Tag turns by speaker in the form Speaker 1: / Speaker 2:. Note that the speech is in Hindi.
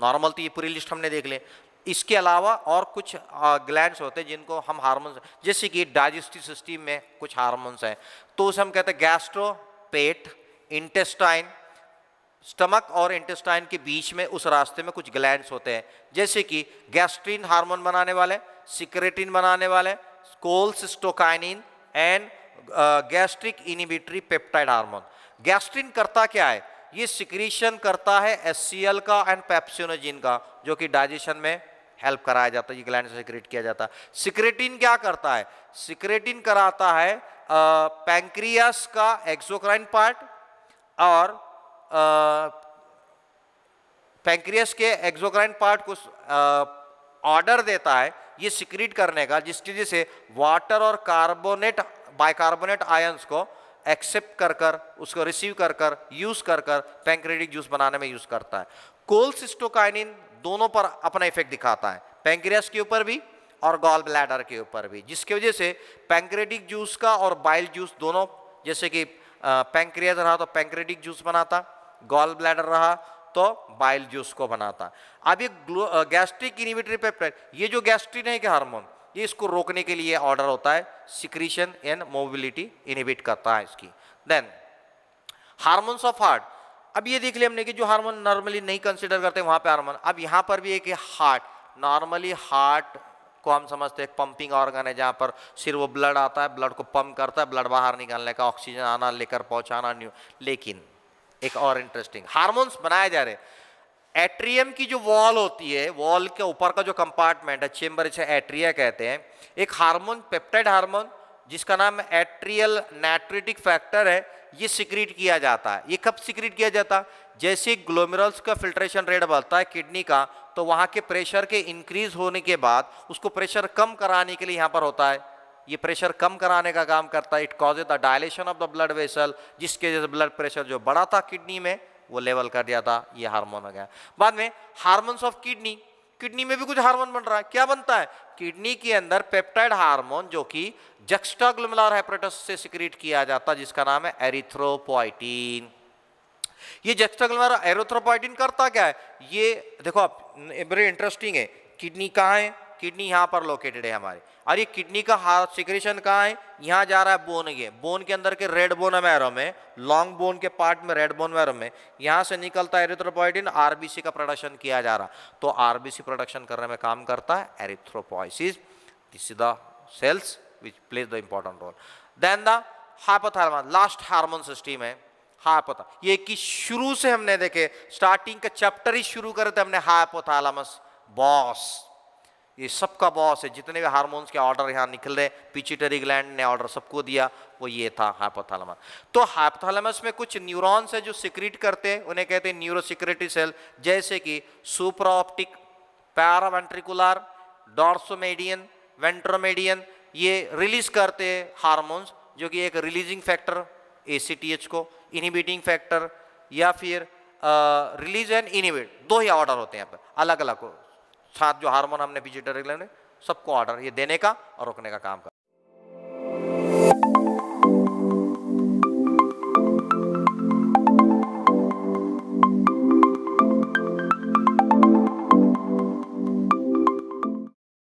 Speaker 1: नॉर्मल तो ये पूरी लिस्ट हमने देख ले इसके अलावा और कुछ ग्लैंड्स होते हैं जिनको हम हारमोन जैसे कि डाइजेस्टिव सिस्टम में कुछ हारमोन्स हैं तो उसे हम कहते हैं गैस्ट्रो पेट इंटेस्टाइन स्टमक और इंटेस्टाइन के बीच में उस रास्ते में कुछ ग्लैंड्स होते हैं जैसे कि गैस्ट्रिन हार्मोन बनाने वाले सिक्रेटिन बनाने वाले cholecystokinin and gastric inhibitory peptide hormone gastrin करता क्या है ये सिक्रीशन करता है एस का एंड पैप्सिनोजिन का जो कि डाइजेशन में हेल्प कराया जाता है ये ग्लैंड से सिक्रेट किया जाता है सिक्रेटिन क्या करता है सिक्रेटिन कराता है पैंक्रियास का एक्सोक्राइन पार्ट और पैंक्रियस के एक्सोक्राइन पार्ट को ऑर्डर देता है ये सिक्रीट करने का जिस चीज से वाटर और कार्बोनेट बाइकार्बोनेट आयंस को एक्सेप्ट कर कर उसको रिसीव कर कर यूज कर कर पैंक्रेटिक जूस बनाने में यूज करता है कोल्सिस्टोकाइनिन दोनों पर अपना इफेक्ट दिखाता है पैंक्रियास के ऊपर भी और गॉल ब्लैडर के ऊपर भी जिसकी वजह से पैंक्रेटिक जूस का और बाइल जूस दोनों जैसे कि पैंक्रियाज रहा तो पैंक्रेटिक जूस बनाता गॉल ब्लैडर रहा तो बाइल जूस को बनाता अब ये गैस्ट्रिक इनिविटरी पेप्टाइड ये जो गैस्ट्रिक है के हार्मोन ये इसको रोकने के लिए ऑर्डर होता है सिक्रीशन एंड मोबिलिटी इनिबिट करता है इसकी देन हार्मोन्स ऑफ हार्ट अब ये देख लिया हमने कि जो हार्मोन नॉर्मली नहीं कंसिडर करते वहां पे हार्मोन अब यहां पर भी एक हार्ट नॉर्मली हार्ट को हम समझते हैं पंपिंग ऑर्गन है जहां पर सिर्फ वो ब्लड आता है ब्लड को पंप करता है ब्लड बाहर निकालने का ऑक्सीजन आना लेकर पहुंचाना लेकिन एक और इंटरेस्टिंग हार्मोन्स बनाए जा रहे हैं एट्रियम की जो वॉल होती है वॉल के ऊपर का जो कंपार्टमेंट है चेम्बर इसे एट्रिया कहते हैं एक हार्मोन पेप्टाइड हार्मोन जिसका नाम एट्रियल नेट्रेटिक फैक्टर है ये सिक्रीट किया जाता है ये कब सिक्रीट किया जाता जैसे ग्लोमेरल्स का फिल्ट्रेशन रेट बढ़ता है किडनी का तो वहाँ के प्रेशर के इंक्रीज होने के बाद उसको प्रेशर कम कराने के लिए यहाँ पर होता है ये प्रेशर कम कराने का काम करता है it causes the dilation of the blood vessel जिसके वजह से ब्लड प्रेशर जो बढ़ा था किडनी में वो लेवल कर दिया था ये हार्मोन हो गया बाद में हार्मोन्स ऑफ किडनी किडनी में भी कुछ हार्मोन बन रहा है क्या बनता है किडनी के अंदर पेप्टाइड हार्मोन जो कि जक्स्टाग्लुमलार हेपेटाइटिस से सिक्रीट किया जाता है जिसका नाम है एरिथ्रोपोइटिन ये जक्स्टाग्लुमलार एरिथ्रोपोइटिन करता क्या है ये देखो आप वेरी इंटरेस्टिंग है किडनी कहाँ है किडनी यहाँ पर लोकेटेड है हमारे और ये किडनी का हार सिक्रेशन कहाँ है यहाँ जा रहा है बोन ये बोन के अंदर के रेड बोन मैरो में लॉन्ग बोन के पार्ट में रेड बोन मैरो में यहाँ से निकलता है एरिथ्रोपोइटिन आरबीसी का प्रोडक्शन किया जा रहा तो आरबीसी प्रोडक्शन करने में काम करता है erythropoiesis this is the cells which plays the important role then the hypothalamus last hormone system है हापोथा ये कि शुरू से हमने देखे स्टार्टिंग का चैप्टर ही शुरू करे थे हमने हापोथालमस बॉस ये सबका बॉस है जितने भी हार्मोन्स के ऑर्डर यहाँ निकल रहे पिचिटरी ग्लैंड ने ऑर्डर सबको दिया वो ये था हाइपोथैलेमस तो हाइपोथैलेमस में कुछ न्यूरॉन्स है जो सिक्रीट करते हैं उन्हें कहते हैं न्यूरोसिक्रेटरी सेल जैसे कि सुप्राऑप्टिक पैरावेंट्रिकुलर डॉर्सोमेडियन वेंट्रोमेडियन ये रिलीज करते हैं हार्मोन्स जो कि एक रिलीजिंग फैक्टर एच को इनिबिटिंग फैक्टर या फिर रिलीज एंड इनिबिट दो ही ऑर्डर होते हैं यहाँ पर अलग अलग सात जो हार्मोन हमने पिजिटरी सबको ऑर्डर ये देने का और रोकने का काम